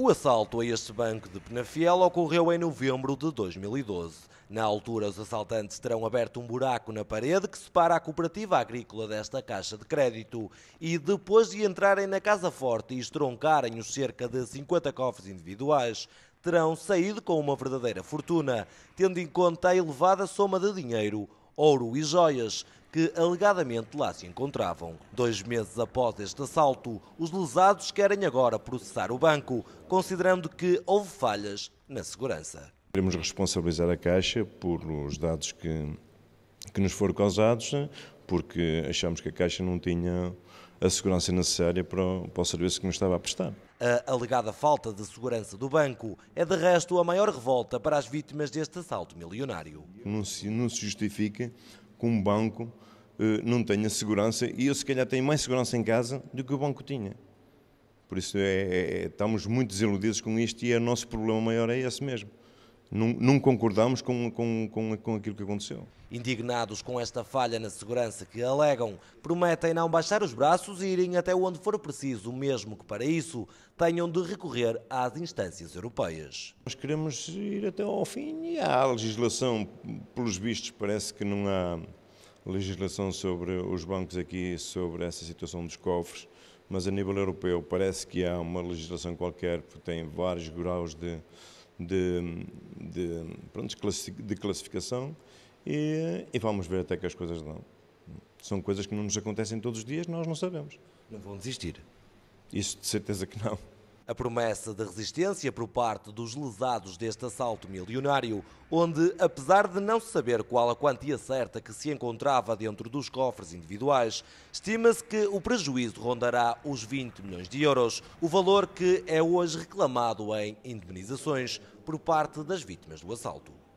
O assalto a este banco de Penafiel ocorreu em novembro de 2012. Na altura, os assaltantes terão aberto um buraco na parede que separa a cooperativa agrícola desta caixa de crédito. E depois de entrarem na Casa Forte e estroncarem os cerca de 50 cofres individuais, terão saído com uma verdadeira fortuna, tendo em conta a elevada soma de dinheiro ouro e joias que alegadamente lá se encontravam. Dois meses após este assalto, os lesados querem agora processar o banco, considerando que houve falhas na segurança. Queremos responsabilizar a Caixa por os dados que, que nos foram causados, porque achamos que a Caixa não tinha a segurança necessária para o, para o serviço que nos estava a prestar. A alegada falta de segurança do banco é, de resto, a maior revolta para as vítimas deste assalto milionário. Não se, não se justifica que um banco eh, não tenha segurança e eu, se calhar, tenho mais segurança em casa do que o banco tinha. Por isso, é, é, é estamos muito desiludidos com isto e o nosso problema maior é esse mesmo não, não concordamos com, com, com, com aquilo que aconteceu. Indignados com esta falha na segurança que alegam, prometem não baixar os braços e irem até onde for preciso, mesmo que para isso tenham de recorrer às instâncias europeias. Nós queremos ir até ao fim e há legislação, pelos vistos, parece que não há legislação sobre os bancos aqui, sobre essa situação dos cofres, mas a nível europeu parece que há uma legislação qualquer, porque tem vários graus de de, de, pronto, de classificação e, e, vamos ver até que as coisas dão. São coisas que não nos acontecem todos os dias, nós não sabemos. Não vão desistir. Isso de certeza que não a promessa de resistência por parte dos lesados deste assalto milionário, onde, apesar de não saber qual a quantia certa que se encontrava dentro dos cofres individuais, estima-se que o prejuízo rondará os 20 milhões de euros, o valor que é hoje reclamado em indemnizações por parte das vítimas do assalto.